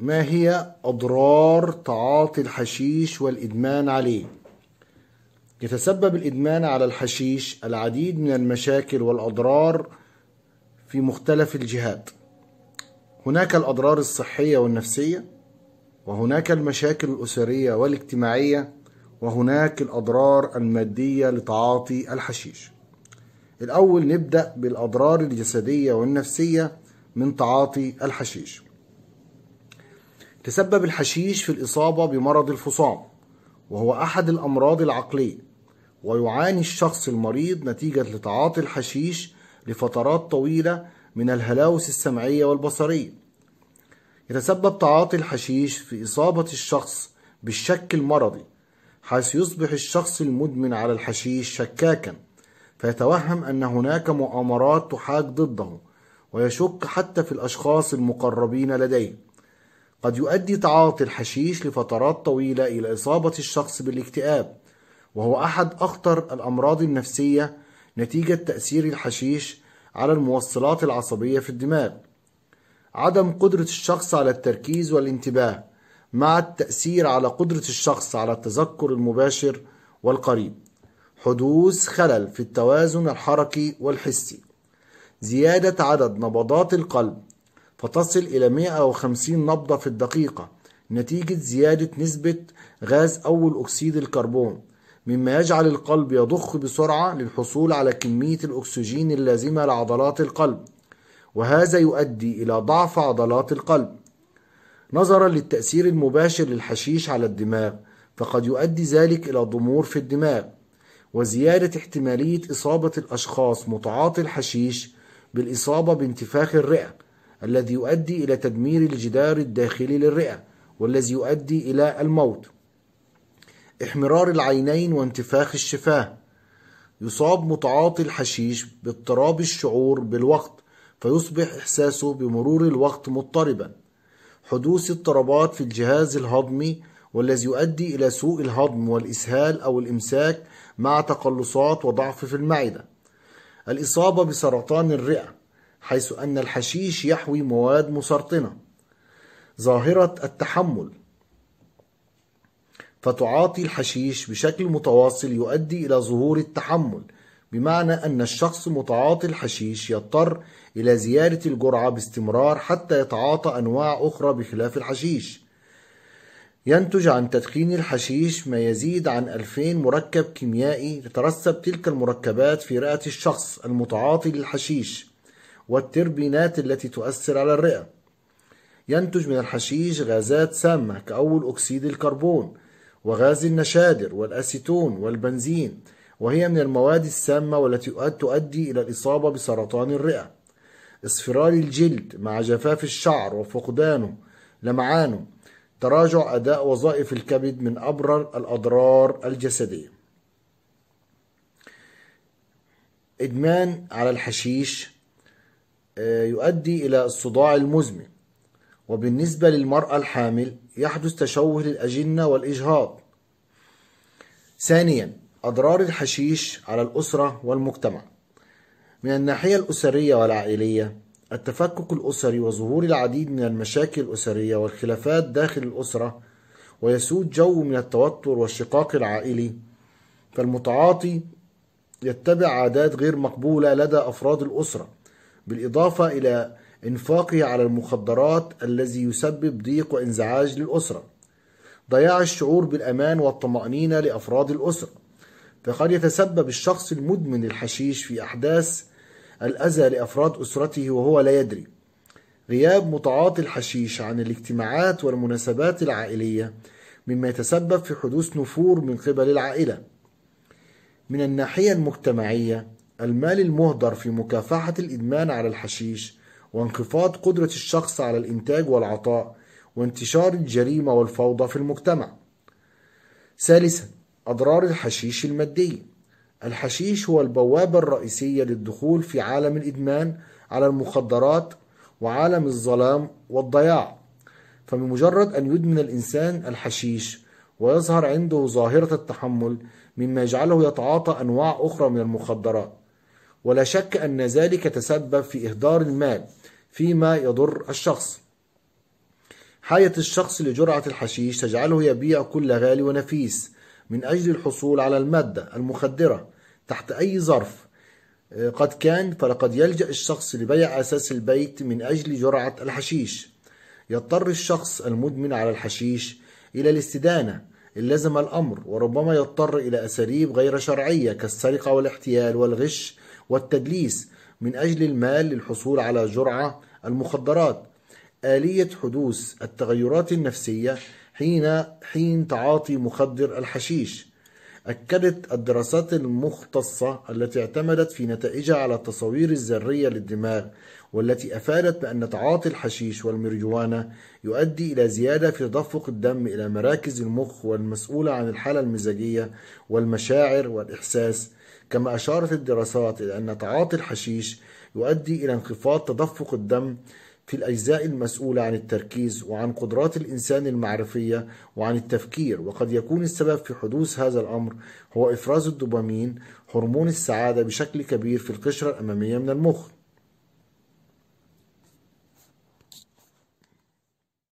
ما هي أضرار تعاطي الحشيش والإدمان عليه؟ يتسبب الإدمان على الحشيش العديد من المشاكل والأضرار في مختلف الجهات. هناك الأضرار الصحية والنفسية، وهناك المشاكل الأسرية والاجتماعية، وهناك الأضرار المادية لتعاطي الحشيش. الأول نبدأ بالأضرار الجسدية والنفسية من تعاطي الحشيش. تسبب الحشيش في الإصابة بمرض الفصام وهو أحد الأمراض العقلية ويعاني الشخص المريض نتيجة لتعاطي الحشيش لفترات طويلة من الهلاوس السمعية والبصرية يتسبب تعاطي الحشيش في إصابة الشخص بالشك المرضي حيث يصبح الشخص المدمن على الحشيش شكاكا فيتوهم أن هناك مؤامرات تحاك ضده ويشك حتى في الأشخاص المقربين لديه قد يؤدي تعاطي الحشيش لفترات طويلة إلى إصابة الشخص بالاكتئاب وهو أحد أخطر الأمراض النفسية نتيجة تأثير الحشيش على الموصلات العصبية في الدماغ عدم قدرة الشخص على التركيز والانتباه مع التأثير على قدرة الشخص على التذكر المباشر والقريب حدوث خلل في التوازن الحركي والحسي زيادة عدد نبضات القلب فتصل إلى 150 نبضة في الدقيقة نتيجة زيادة نسبة غاز أول أكسيد الكربون مما يجعل القلب يضخ بسرعة للحصول على كمية الأكسجين اللازمة لعضلات القلب وهذا يؤدي إلى ضعف عضلات القلب نظرا للتأثير المباشر للحشيش على الدماغ فقد يؤدي ذلك إلى ضمور في الدماغ وزيادة احتمالية إصابة الأشخاص متعاطي الحشيش بالإصابة بانتفاخ الرئة الذي يؤدي إلى تدمير الجدار الداخلي للرئة والذي يؤدي إلى الموت احمرار العينين وانتفاخ الشفاه يصاب متعاطي الحشيش باضطراب الشعور بالوقت فيصبح إحساسه بمرور الوقت مضطربا حدوث اضطرابات في الجهاز الهضمي والذي يؤدي إلى سوء الهضم والإسهال أو الإمساك مع تقلصات وضعف في المعدة الإصابة بسرطان الرئة حيث أن الحشيش يحوي مواد مسرطنة ظاهرة التحمل فتعاطي الحشيش بشكل متواصل يؤدي إلى ظهور التحمل بمعنى أن الشخص متعاطي الحشيش يضطر إلى زيادة الجرعة باستمرار حتى يتعاطى أنواع أخرى بخلاف الحشيش ينتج عن تدخين الحشيش ما يزيد عن 2000 مركب كيميائي تترسب تلك المركبات في رئة الشخص المتعاطي للحشيش والتربينات التي تؤثر على الرئة ينتج من الحشيش غازات سامة كأول أكسيد الكربون وغاز النشادر والأسيتون والبنزين وهي من المواد السامة والتي تؤدي إلى الإصابة بسرطان الرئة اصفرار الجلد مع جفاف الشعر وفقدانه لمعانه تراجع أداء وظائف الكبد من أبرر الأضرار الجسدية إدمان على الحشيش آه، يؤدي إلى الصداع المزمن وبالنسبة للمرأة الحامل يحدث تشوه للأجنة والإجهاض ثانيا أضرار الحشيش على الأسرة والمجتمع من الناحية الأسرية والعائلية التفكك الأسري وظهور العديد من المشاكل الأسرية والخلافات داخل الأسرة ويسود جو من التوتر والشقاق العائلي فالمتعاطي يتبع عادات غير مقبولة لدى أفراد الأسرة بالإضافة إلى إنفاقه على المخدرات الذي يسبب ضيق وانزعاج للأسرة ضياع الشعور بالأمان والطمأنينة لأفراد الأسرة فقد يتسبب الشخص المدمن الحشيش في أحداث الأذى لأفراد أسرته وهو لا يدري غياب متعاطي الحشيش عن الاجتماعات والمناسبات العائلية مما يتسبب في حدوث نفور من قبل العائلة من الناحية المجتمعية المال المهدر في مكافحة الإدمان على الحشيش وانخفاض قدرة الشخص على الإنتاج والعطاء وانتشار الجريمة والفوضى في المجتمع. ثالثا أضرار الحشيش المادية الحشيش هو البوابة الرئيسية للدخول في عالم الإدمان على المخدرات وعالم الظلام والضياع فبمجرد أن يدمن الإنسان الحشيش ويظهر عنده ظاهرة التحمل مما يجعله يتعاطى أنواع أخرى من المخدرات ولا شك أن ذلك تسبب في إهدار المال فيما يضر الشخص حاية الشخص لجرعة الحشيش تجعله يبيع كل غالي ونفيس من أجل الحصول على المادة المخدرة تحت أي ظرف آه، قد كان فلقد يلجأ الشخص لبيع أساس البيت من أجل جرعة الحشيش يضطر الشخص المدمن على الحشيش إلى الاستدانة إن لزم الأمر وربما يضطر إلى أساليب غير شرعية كالسرقة والاحتيال والغش والتدليس من أجل المال للحصول على جرعة المخدرات آلية حدوث التغيرات النفسية حين حين تعاطي مخدر الحشيش أكدت الدراسات المختصة التي اعتمدت في نتائجها على التصاوير الذرية للدماغ والتي أفادت بأن تعاطي الحشيش والمرجوانة يؤدي إلى زيادة في تدفق الدم إلى مراكز المخ والمسؤولة عن الحالة المزاجية والمشاعر والإحساس كما أشارت الدراسات إلى أن تعاطي الحشيش يؤدي إلى انخفاض تدفق الدم في الأجزاء المسؤولة عن التركيز وعن قدرات الإنسان المعرفية وعن التفكير وقد يكون السبب في حدوث هذا الأمر هو إفراز الدوبامين هرمون السعادة بشكل كبير في القشرة الأمامية من المخ